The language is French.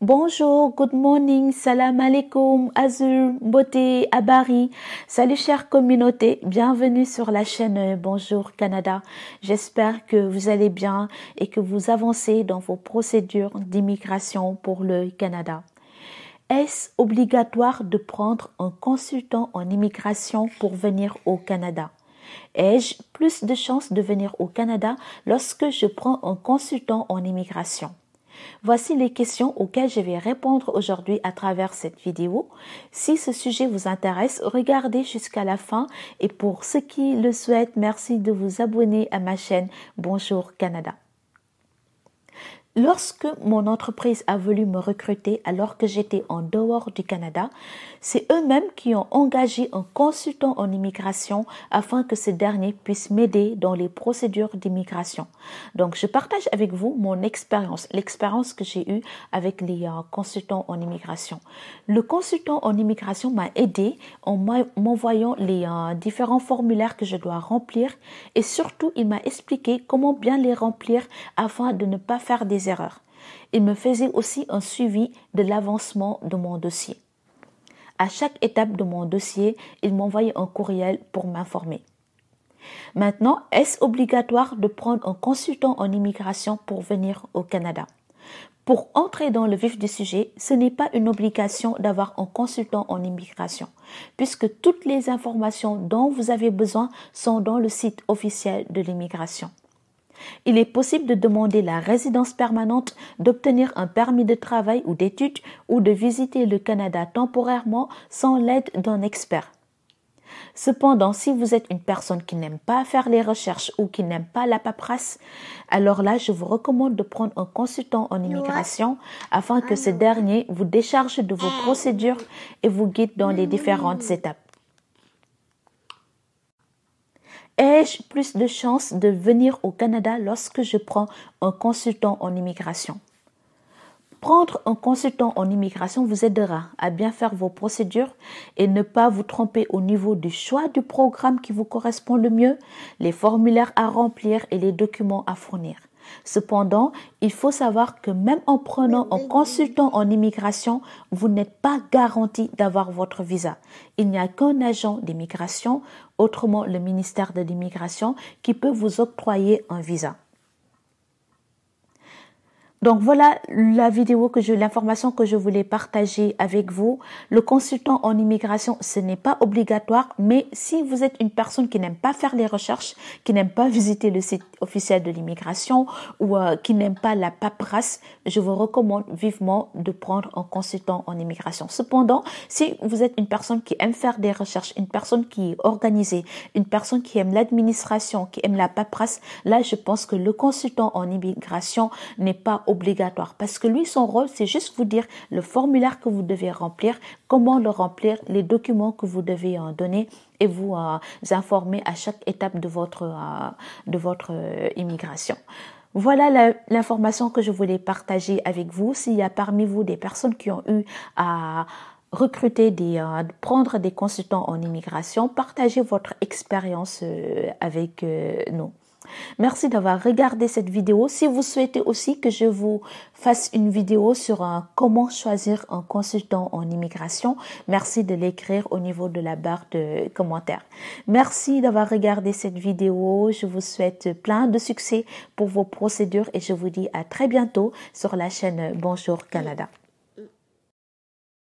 Bonjour, good morning, salam alaikum, azur, beauté, abari. Salut chère communauté, bienvenue sur la chaîne euh, Bonjour Canada. J'espère que vous allez bien et que vous avancez dans vos procédures d'immigration pour le Canada. Est-ce obligatoire de prendre un consultant en immigration pour venir au Canada? Ai-je plus de chances de venir au Canada lorsque je prends un consultant en immigration? Voici les questions auxquelles je vais répondre aujourd'hui à travers cette vidéo. Si ce sujet vous intéresse, regardez jusqu'à la fin et pour ceux qui le souhaitent, merci de vous abonner à ma chaîne Bonjour Canada. Lorsque mon entreprise a voulu me recruter alors que j'étais en dehors du Canada, c'est eux-mêmes qui ont engagé un consultant en immigration afin que ce dernier puisse m'aider dans les procédures d'immigration. Donc je partage avec vous mon expérience, l'expérience que j'ai eue avec les euh, consultants en immigration. Le consultant en immigration m'a aidé en m'envoyant les euh, différents formulaires que je dois remplir et surtout il m'a expliqué comment bien les remplir afin de ne pas faire des il me faisait aussi un suivi de l'avancement de mon dossier. À chaque étape de mon dossier, il m'envoyait un courriel pour m'informer. Maintenant, est-ce obligatoire de prendre un consultant en immigration pour venir au Canada Pour entrer dans le vif du sujet, ce n'est pas une obligation d'avoir un consultant en immigration, puisque toutes les informations dont vous avez besoin sont dans le site officiel de l'immigration il est possible de demander la résidence permanente, d'obtenir un permis de travail ou d'études ou de visiter le Canada temporairement sans l'aide d'un expert. Cependant, si vous êtes une personne qui n'aime pas faire les recherches ou qui n'aime pas la paperasse, alors là, je vous recommande de prendre un consultant en immigration afin que ah ce dernier vous décharge de vos ah. procédures et vous guide dans les différentes hmm. étapes. Ai-je plus de chances de venir au Canada lorsque je prends un consultant en immigration Prendre un consultant en immigration vous aidera à bien faire vos procédures et ne pas vous tromper au niveau du choix du programme qui vous correspond le mieux, les formulaires à remplir et les documents à fournir. Cependant, il faut savoir que même en prenant en consultant en immigration, vous n'êtes pas garanti d'avoir votre visa. Il n'y a qu'un agent d'immigration, autrement le ministère de l'immigration, qui peut vous octroyer un visa. Donc voilà la vidéo que je, l'information que je voulais partager avec vous. Le consultant en immigration, ce n'est pas obligatoire, mais si vous êtes une personne qui n'aime pas faire les recherches, qui n'aime pas visiter le site officiel de l'immigration ou euh, qui n'aime pas la paperasse, je vous recommande vivement de prendre un consultant en immigration. Cependant, si vous êtes une personne qui aime faire des recherches, une personne qui est organisée, une personne qui aime l'administration, qui aime la paperasse, là je pense que le consultant en immigration n'est pas obligatoire parce que lui, son rôle, c'est juste vous dire le formulaire que vous devez remplir, comment le remplir, les documents que vous devez en donner et vous, euh, informer à chaque étape de votre, euh, de votre euh, immigration. Voilà l'information que je voulais partager avec vous. S'il y a parmi vous des personnes qui ont eu à recruter des prendre des consultants en immigration, partagez votre expérience avec nous. Merci d'avoir regardé cette vidéo. Si vous souhaitez aussi que je vous fasse une vidéo sur comment choisir un consultant en immigration, merci de l'écrire au niveau de la barre de commentaires. Merci d'avoir regardé cette vidéo. Je vous souhaite plein de succès pour vos procédures et je vous dis à très bientôt sur la chaîne Bonjour Canada.